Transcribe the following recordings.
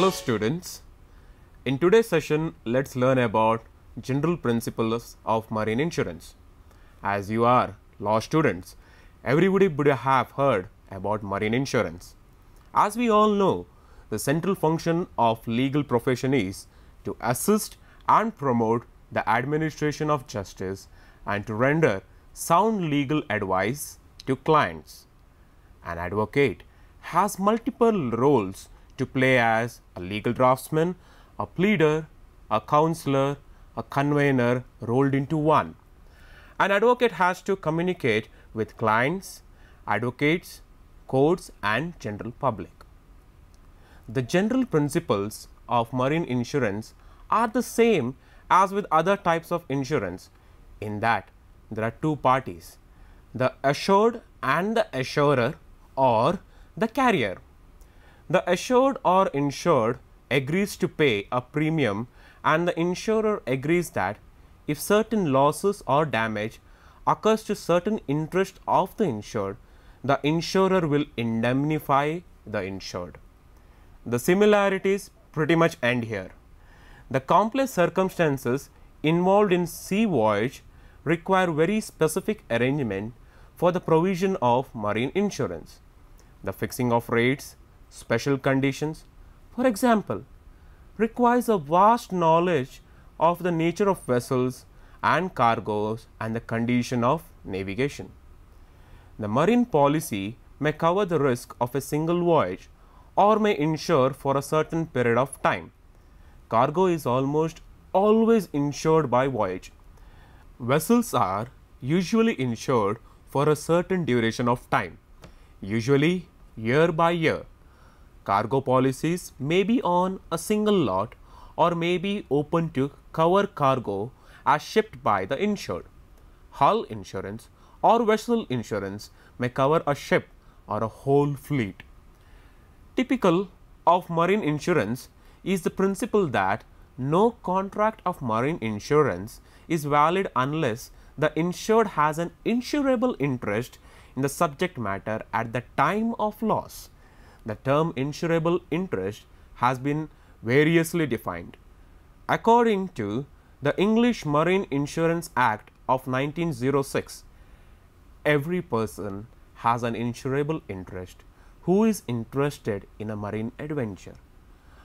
Hello students, in today's session let's learn about general principles of marine insurance. As you are law students, everybody would have heard about marine insurance. As we all know, the central function of legal profession is to assist and promote the administration of justice and to render sound legal advice to clients. An advocate has multiple roles to play as a legal draftsman, a pleader, a counselor, a convener rolled into one. An advocate has to communicate with clients, advocates, courts and general public. The general principles of marine insurance are the same as with other types of insurance in that there are two parties, the assured and the assurer or the carrier. The assured or insured agrees to pay a premium and the insurer agrees that if certain losses or damage occurs to certain interest of the insured, the insurer will indemnify the insured. The similarities pretty much end here. The complex circumstances involved in sea voyage require very specific arrangement for the provision of marine insurance. The fixing of rates, special conditions, for example, requires a vast knowledge of the nature of vessels and cargoes and the condition of navigation. The marine policy may cover the risk of a single voyage or may insure for a certain period of time. Cargo is almost always insured by voyage. Vessels are usually insured for a certain duration of time, usually year by year cargo policies may be on a single lot or may be open to cover cargo as shipped by the insured. Hull insurance or vessel insurance may cover a ship or a whole fleet. Typical of marine insurance is the principle that no contract of marine insurance is valid unless the insured has an insurable interest in the subject matter at the time of loss. The term insurable interest has been variously defined. According to the English Marine Insurance Act of 1906, every person has an insurable interest who is interested in a marine adventure.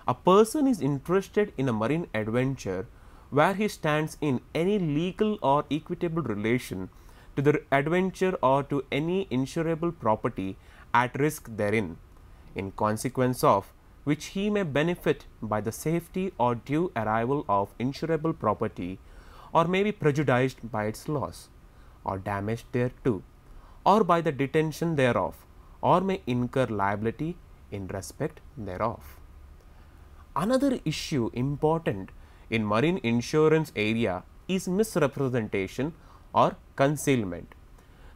A person is interested in a marine adventure where he stands in any legal or equitable relation to the adventure or to any insurable property at risk therein in consequence of which he may benefit by the safety or due arrival of insurable property or may be prejudiced by its loss or damage thereto or by the detention thereof or may incur liability in respect thereof. Another issue important in marine insurance area is misrepresentation or concealment.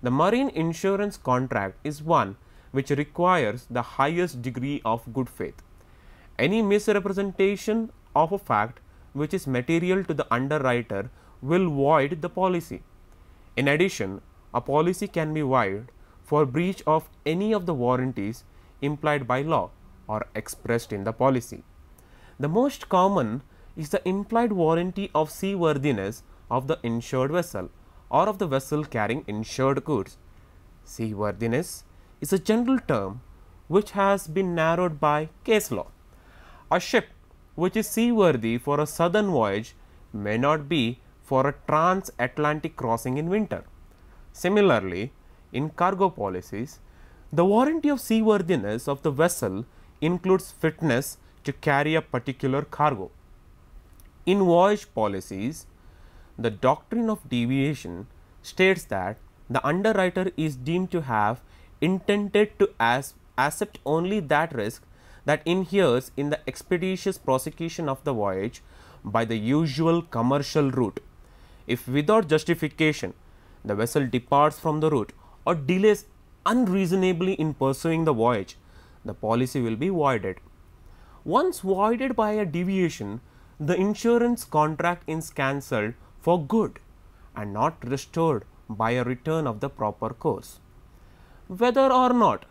The marine insurance contract is one which requires the highest degree of good faith. Any misrepresentation of a fact which is material to the underwriter will void the policy. In addition, a policy can be void for breach of any of the warranties implied by law or expressed in the policy. The most common is the implied warranty of seaworthiness of the insured vessel or of the vessel carrying insured goods. Seaworthiness is a general term which has been narrowed by case law. A ship which is seaworthy for a southern voyage may not be for a transatlantic crossing in winter. Similarly, in cargo policies, the warranty of seaworthiness of the vessel includes fitness to carry a particular cargo. In voyage policies, the doctrine of deviation states that the underwriter is deemed to have intended to as accept only that risk that inheres in the expeditious prosecution of the voyage by the usual commercial route. If without justification the vessel departs from the route or delays unreasonably in pursuing the voyage, the policy will be voided. Once voided by a deviation, the insurance contract is cancelled for good and not restored by a return of the proper course. Whether or not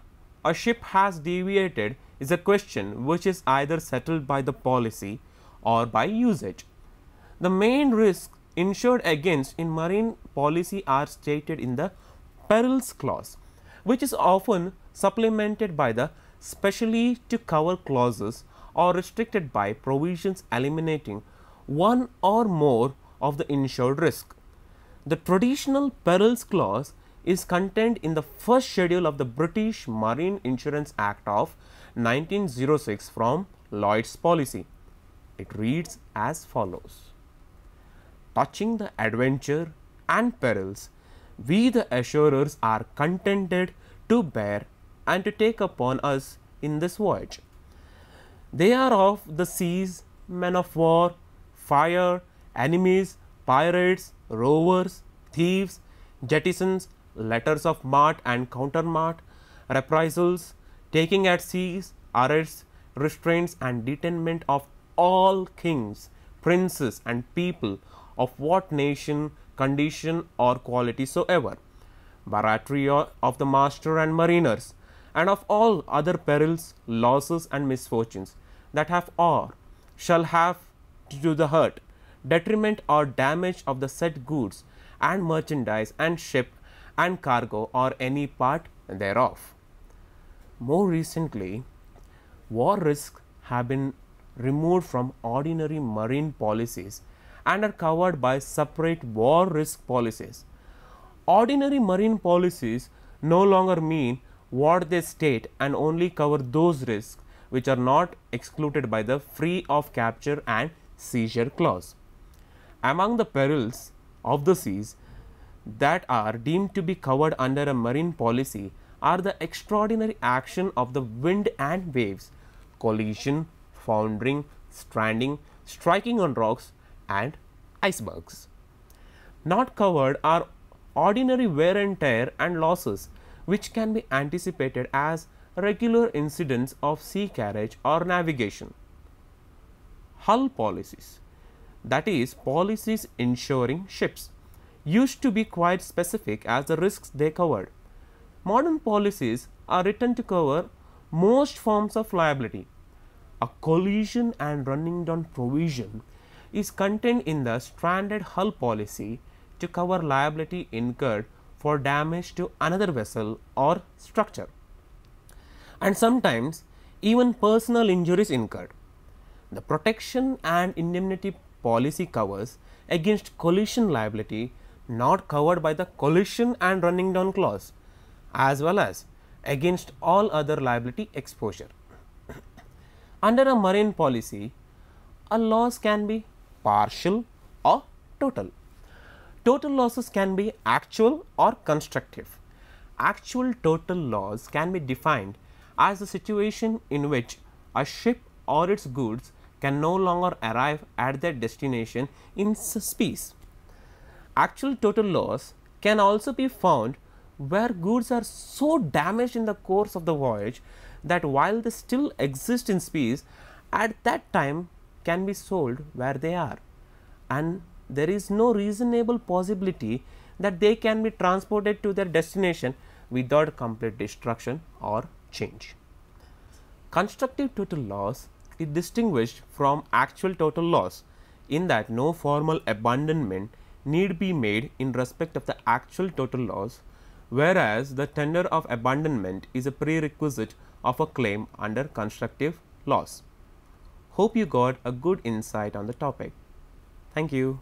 a ship has deviated is a question which is either settled by the policy or by usage. The main risks insured against in marine policy are stated in the perils clause, which is often supplemented by the specially to cover clauses or restricted by provisions eliminating one or more of the insured risk. The traditional perils clause is contained in the first schedule of the British Marine Insurance Act of 1906 from Lloyd's policy. It reads as follows. Touching the adventure and perils, we the assurers are contented to bear and to take upon us in this voyage. They are of the seas, men of war, fire, enemies, pirates, rovers, thieves, jettisons letters of mart and counter mart, reprisals, taking at seas, arrests, restraints and detainment of all kings, princes and people of what nation, condition or quality soever, baratry of the master and mariners, and of all other perils, losses and misfortunes that have or shall have to the hurt, detriment or damage of the said goods and merchandise and ship and cargo or any part thereof. More recently, war risks have been removed from ordinary marine policies and are covered by separate war risk policies. Ordinary marine policies no longer mean what they state and only cover those risks which are not excluded by the free of capture and seizure clause. Among the perils of the seas, that are deemed to be covered under a marine policy are the extraordinary action of the wind and waves, collision, foundering, stranding, striking on rocks, and icebergs. Not covered are ordinary wear and tear and losses, which can be anticipated as regular incidents of sea carriage or navigation. Hull policies, that is, policies insuring ships used to be quite specific as the risks they covered. Modern policies are written to cover most forms of liability. A collision and running down provision is contained in the stranded hull policy to cover liability incurred for damage to another vessel or structure. And sometimes even personal injuries incurred. The protection and indemnity policy covers against collision liability not covered by the collision and running down clause as well as against all other liability exposure. Under a marine policy, a loss can be partial or total. Total losses can be actual or constructive. Actual total loss can be defined as the situation in which a ship or its goods can no longer arrive at their destination in space actual total loss can also be found where goods are so damaged in the course of the voyage that while they still exist in space at that time can be sold where they are and there is no reasonable possibility that they can be transported to their destination without complete destruction or change. Constructive total loss is distinguished from actual total loss in that no formal abandonment need be made in respect of the actual total loss, whereas the tender of abandonment is a prerequisite of a claim under constructive loss. Hope you got a good insight on the topic. Thank you.